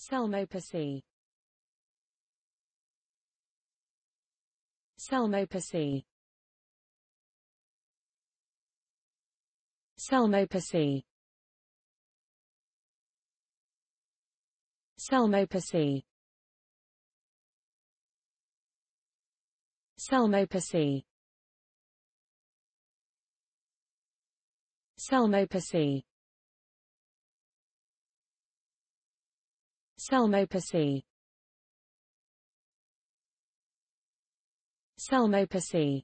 Selmopacy Selmopacy Selmopacy Selmopacy Selmopacy, Selmopathy Selmopacy Selmopacy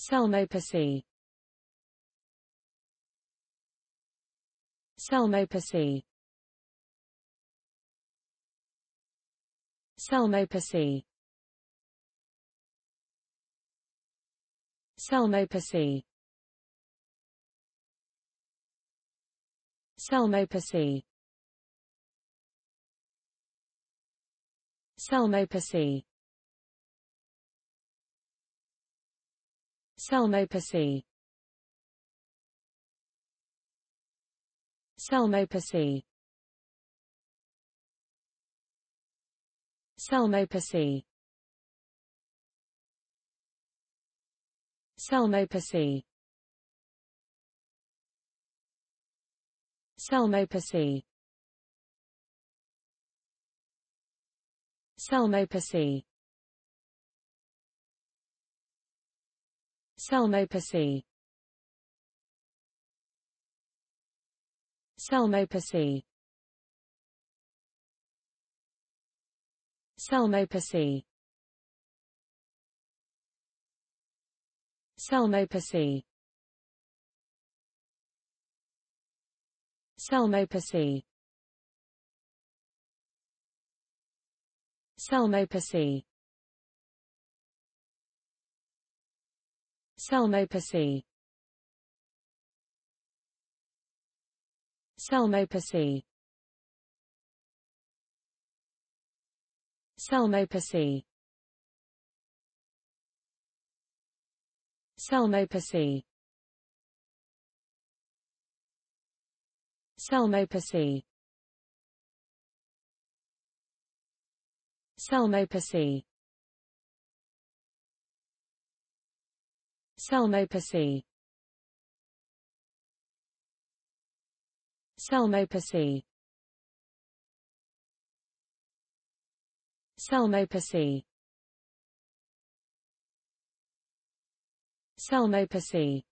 Selmopacy Selmopacy Selmopacy Selmopathy Selmopacy Selmopacy Selmopacy Selmopacy Selmopacy, Selmopathy Selmopacy Selmopacy Selmopacy Selmopacy Selmopacy Selmopathy Selmopacy Selmopacy Selmopacy Selmopacy Selmopacy, Selmopathy Selmopacy Selmopacy Selmopacy Selmopacy Selmopacy Selmopathy